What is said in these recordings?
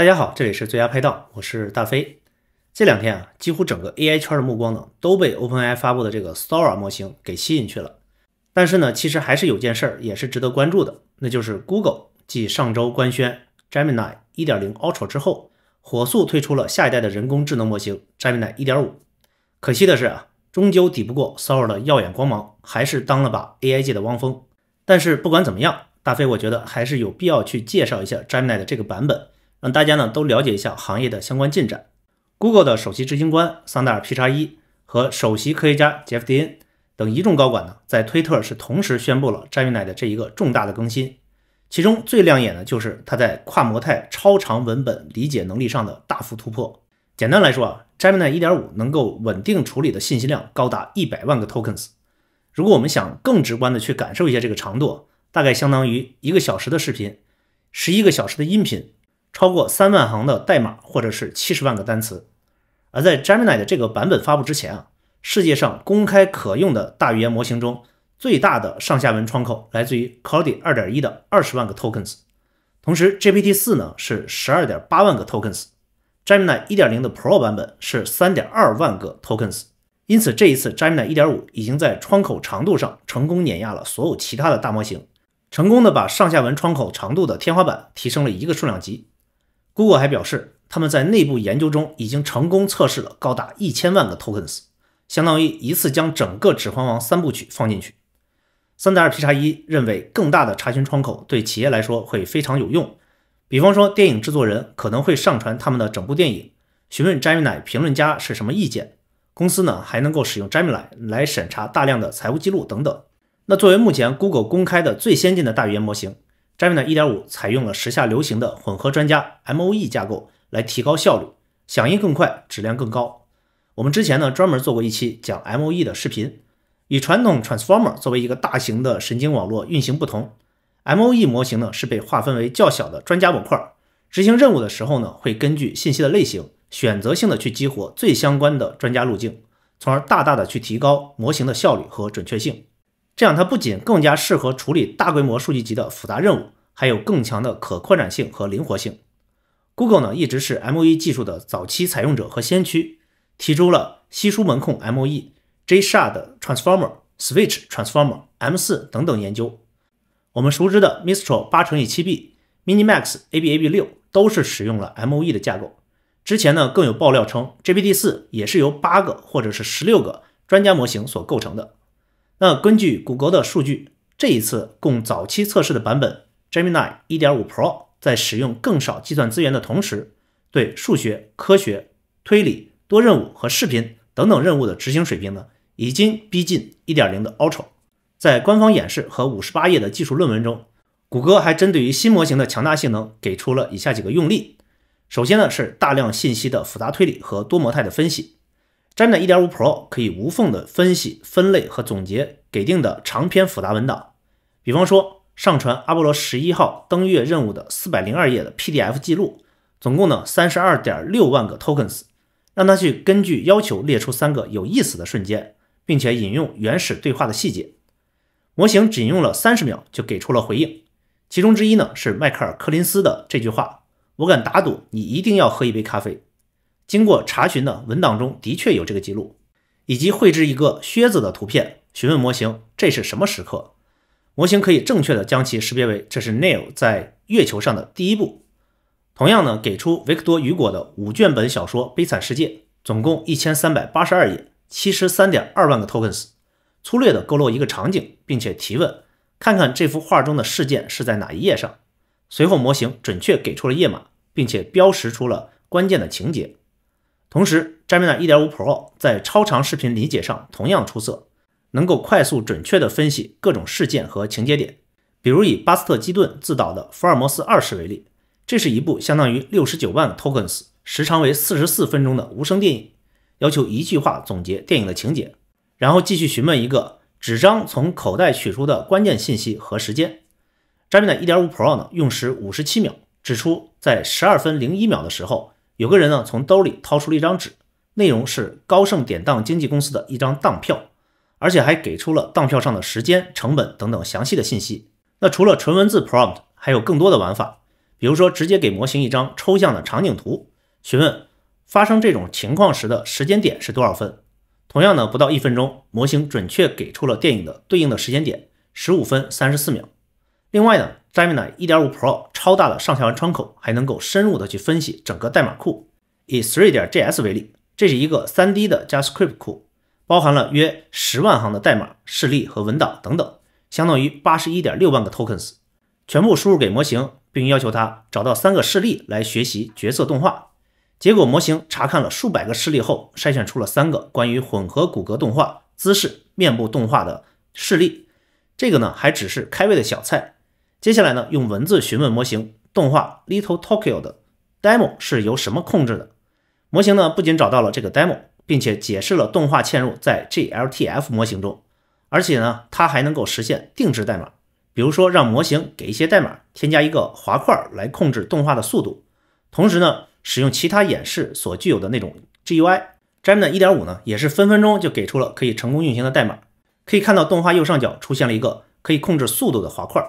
大家好，这里是最佳拍档，我是大飞。这两天啊，几乎整个 AI 圈的目光呢都被 OpenAI 发布的这个 Sora 模型给吸引去了。但是呢，其实还是有件事儿也是值得关注的，那就是 Google 继上周官宣 Gemini 1.0 Ultra 之后，火速推出了下一代的人工智能模型 Gemini 1.5。可惜的是啊，终究抵不过 Sora 的耀眼光芒，还是当了把 AI 界的汪峰。但是不管怎么样，大飞我觉得还是有必要去介绍一下 Gemini 的这个版本。让大家呢都了解一下行业的相关进展。Google 的首席执行官桑达尔·皮查伊和首席科学家杰夫·迪恩等一众高管呢，在推特是同时宣布了 Gemini 的这一个重大的更新。其中最亮眼的就是它在跨模态超长文本理解能力上的大幅突破。简单来说啊，Gemini 1.5能够稳定处理的信息量高达一百万个 tokens。如果我们想更直观的去感受一下这个长度，大概相当于一个小时的视频，十一个小时的音频。超过三万行的代码，或者是七十万个单词。而在 Gemini 的这个版本发布之前啊，世界上公开可用的大语言模型中，最大的上下文窗口来自于 c l a u d y 2.1的二十万个 tokens。同时，GPT-4 呢是十二点八万个 tokens，Gemini 1.0的 Pro 版本是三点二万个 tokens。因此，这一次 Gemini 1.5已经在窗口长度上成功碾压了所有其他的大模型，成功的把上下文窗口长度的天花板提升了一个数量级。Google 还表示，他们在内部研究中已经成功测试了高达一千万个 tokens，相当于一次将整个《指环王》三部曲放进去。三十二 P 叉一认为，更大的查询窗口对企业来说会非常有用。比方说，电影制作人可能会上传他们的整部电影，询问 j a m i n 奶评论家是什么意见。公司呢还能够使用 j a m i n 奶来审查大量的财务记录等等。那作为目前 Google 公开的最先进的大语言模型。Gemini 1.5采用了时下流行的混合专家 （MoE） 架构来提高效率、响应更快、质量更高。我们之前呢专门做过一期讲 MoE 的视频。与传统 Transformer 作为一个大型的神经网络运行不同，MoE 模型呢是被划分为较小的专家模块。执行任务的时候呢，会根据信息的类型选择性的去激活最相关的专家路径，从而大大的去提高模型的效率和准确性。这样，它不仅更加适合处理大规模数据集的复杂任务，还有更强的可扩展性和灵活性。Google 呢，一直是 MoE 技术的早期采用者和先驱，提出了稀疏门控 MoE、J-Shard Transformer、Switch Transformer、M4 等等研究。我们熟知的 Mistral 8乘以 7B、MiniMax ABAB6 都是使用了 MoE 的架构。之前呢，更有爆料称，GPT-4 也是由八个或者是十六个专家模型所构成的。那根据谷歌的数据，这一次供早期测试的版本 Gemini 1.5 Pro 在使用更少计算资源的同时，对数学、科学、推理、多任务和视频等等任务的执行水平呢，已经逼近1.0的 Ultra。在官方演示和五十八页的技术论文中，谷歌还针对于新模型的强大性能给出了以下几个用例：首先呢是大量信息的复杂推理和多模态的分析。g p 一1 5 Pro 可以无缝地分析、分类和总结给定的长篇复杂文档，比方说上传阿波罗十一号登月任务的四百零二页的 PDF 记录，总共呢三十二点六万个 tokens，让它去根据要求列出三个有意思的瞬间，并且引用原始对话的细节。模型仅用了三十秒就给出了回应，其中之一呢是迈克尔·柯林斯的这句话：“我敢打赌，你一定要喝一杯咖啡。”经过查询呢，文档中的确有这个记录，以及绘制一个靴子的图片。询问模型这是什么时刻？模型可以正确的将其识别为这是 Neil 在月球上的第一步。同样呢，给出维克多·雨果的五卷本小说《悲惨世界》，总共一千三百八十二页，七十三点二万个 tokens。粗略的勾勒一个场景，并且提问，看看这幅画中的事件是在哪一页上。随后模型准确给出了页码，并且标识出了关键的情节。同时，Gemini 1.5 Pro 在超长视频理解上同样出色，能够快速准确地分析各种事件和情节点。比如以巴斯特·基顿自导的《福尔摩斯二世》为例，这是一部相当于六十九万 tokens、时长为四十四分钟的无声电影，要求一句话总结电影的情节，然后继续询问一个纸张从口袋取出的关键信息和时间。Gemini 1.5 Pro 呢，用时五十七秒，指出在十二分零一秒的时候。有个人呢，从兜里掏出了一张纸，内容是高盛典当经纪公司的一张当票，而且还给出了当票上的时间、成本等等详细的信息。那除了纯文字 prompt，还有更多的玩法，比如说直接给模型一张抽象的场景图，询问发生这种情况时的时间点是多少分。同样呢，不到一分钟，模型准确给出了电影的对应的时间点，十五分三十四秒。另外呢。Gemini 1.5 Pro 超大的上下文窗口，还能够深入的去分析整个代码库。以 Three.js 点为例，这是一个 3D 的 j a v a Script 库，包含了约十万行的代码、示例和文档等等，相当于八十一点六万个 tokens，全部输入给模型，并要求它找到三个示例来学习角色动画。结果模型查看了数百个示例后，筛选出了三个关于混合骨骼动画、姿势、面部动画的示例。这个呢，还只是开胃的小菜。接下来呢，用文字询问模型动画 Little Tokyo 的 demo 是由什么控制的？模型呢不仅找到了这个 demo，并且解释了动画嵌入在 GLTF 模型中，而且呢，它还能够实现定制代码，比如说让模型给一些代码添加一个滑块来控制动画的速度，同时呢，使用其他演示所具有的那种 GUI。Gemini 一点五呢，也是分分钟就给出了可以成功运行的代码，可以看到动画右上角出现了一个可以控制速度的滑块。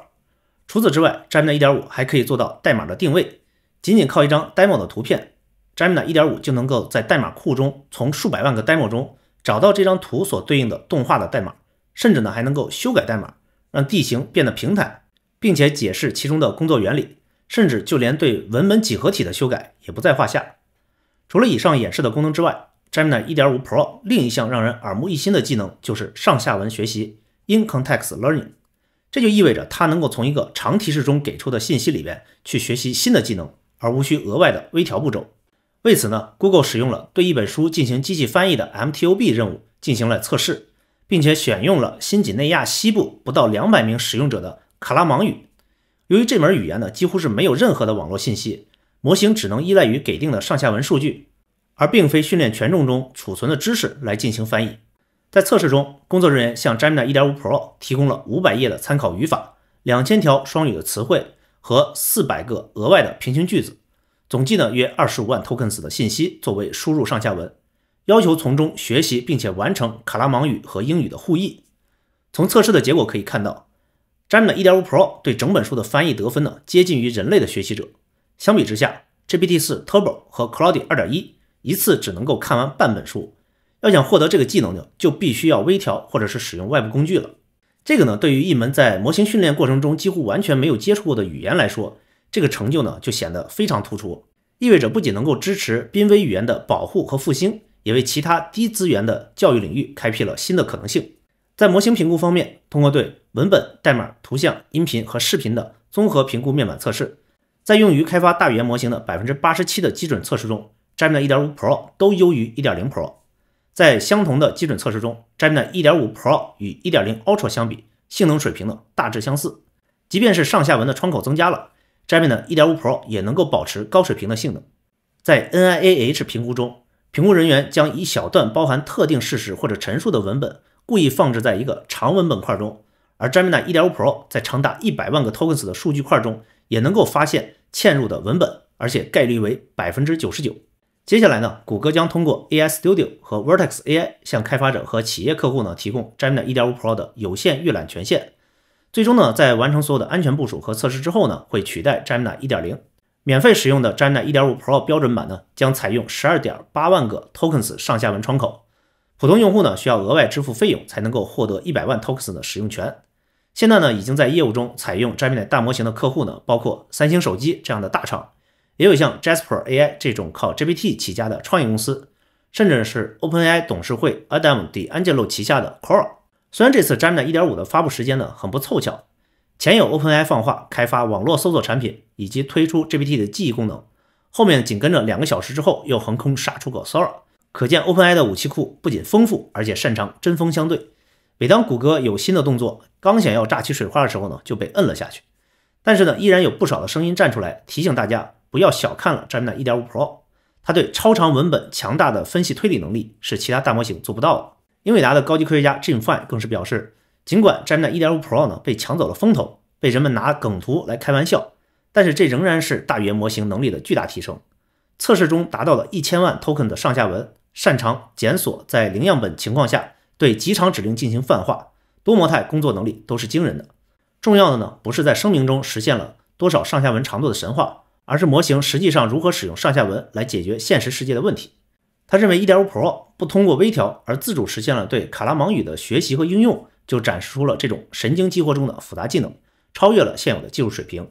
除此之外，Gemini 1.5还可以做到代码的定位。仅仅靠一张 demo 的图片，Gemini 1.5就能够在代码库中从数百万个 demo 中找到这张图所对应的动画的代码，甚至呢还能够修改代码，让地形变得平坦，并且解释其中的工作原理，甚至就连对文本几何体的修改也不在话下。除了以上演示的功能之外，Gemini 1.5 Pro 另一项让人耳目一新的技能就是上下文学习 （In-context learning）。这就意味着它能够从一个长提示中给出的信息里边去学习新的技能，而无需额外的微调步骤。为此呢，Google 使用了对一本书进行机器翻译的 m t u b 任务进行了测试，并且选用了新几内亚西部不到两百名使用者的卡拉芒语。由于这门语言呢几乎是没有任何的网络信息，模型只能依赖于给定的上下文数据，而并非训练权重中储存的知识来进行翻译。在测试中，工作人员向 Gemini 1.5 Pro 提供了五百页的参考语法、两千条双语的词汇和四百个额外的平行句子，总计呢约二十五万 tokens 的信息作为输入上下文，要求从中学习并且完成卡拉芒语和英语的互译。从测试的结果可以看到，Gemini 1.5 Pro 对整本书的翻译得分呢接近于人类的学习者。相比之下，GPT-4 Turbo 和 Claude 2.1一次只能够看完半本书。要想获得这个技能呢，就必须要微调或者是使用外部工具了。这个呢，对于一门在模型训练过程中几乎完全没有接触过的语言来说，这个成就呢就显得非常突出。意味着不仅能够支持濒危语言的保护和复兴，也为其他低资源的教育领域开辟了新的可能性。在模型评估方面，通过对文本、代码、图像、音频和视频的综合评估面板测试，在用于开发大语言模型的百分之八十七的基准测试中，Gemma 1.5 Pro 都优于1.0 Pro。在相同的基准测试中，Gemini 1.5 Pro 与1.0 Ultra 相比，性能水平呢大致相似。即便是上下文的窗口增加了，Gemini 1.5 Pro 也能够保持高水平的性能。在 NIAH 评估中，评估人员将一小段包含特定事实或者陈述的文本故意放置在一个长文本块中，而 Gemini 1.5 Pro 在长达一百万个 tokens 的数据块中也能够发现嵌入的文本，而且概率为百分之九十九。接下来呢，谷歌将通过 AI Studio 和 Vertex AI 向开发者和企业客户呢提供 Gemini 1.5 Pro 的有线预览权限。最终呢，在完成所有的安全部署和测试之后呢，会取代 Gemini 1.0。免费使用的 Gemini 1.5 Pro 标准版呢，将采用12.8万个 tokens 上下文窗口。普通用户呢，需要额外支付费用才能够获得一百万 tokens 的使用权。现在呢，已经在业务中采用 Gemini 大模型的客户呢，包括三星手机这样的大厂。也有像 Jasper AI 这种靠 GPT 起家的创业公司，甚至是 OpenAI 董事会 Adam d Angelo 旗下的 c o r a 虽然这次 c h a t n p 1一点五的发布时间呢很不凑巧，前有 OpenAI 放话开发网络搜索产品，以及推出 GPT 的记忆功能，后面紧跟着两个小时之后又横空杀出个 s o r a 可见 OpenAI 的武器库不仅丰富，而且擅长针锋相对。每当谷歌有新的动作，刚想要炸起水花的时候呢，就被摁了下去。但是呢，依然有不少的声音站出来提醒大家。不要小看了 Gemini 1.5 Pro，它对超长文本强大的分析推理能力是其他大模型做不到的。英伟达的高级科学家 Jim Fine 更是表示，尽管 Gemini 1.5 Pro 呢被抢走了风头，被人们拿梗图来开玩笑，但是这仍然是大语言模型能力的巨大提升。测试中达到了一千万 token 的上下文，擅长检索，在零样本情况下对极长指令进行泛化，多模态工作能力都是惊人的。重要的呢不是在声明中实现了多少上下文长度的神话。而是模型实际上如何使用上下文来解决现实世界的问题。他认为，1.5 Pro 不通过微调而自主实现了对卡拉芒语的学习和应用，就展示出了这种神经激活中的复杂技能，超越了现有的技术水平。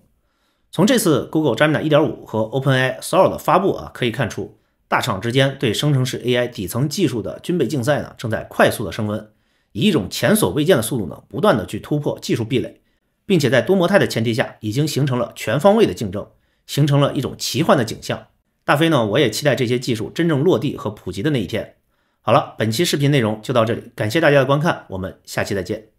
从这次 Google Gemini 1.5和 OpenAI Sora 的发布啊，可以看出，大厂之间对生成式 AI 底层技术的军备竞赛呢，正在快速的升温，以一种前所未见的速度呢，不断的去突破技术壁垒，并且在多模态的前提下，已经形成了全方位的竞争。形成了一种奇幻的景象。大飞呢，我也期待这些技术真正落地和普及的那一天。好了，本期视频内容就到这里，感谢大家的观看，我们下期再见。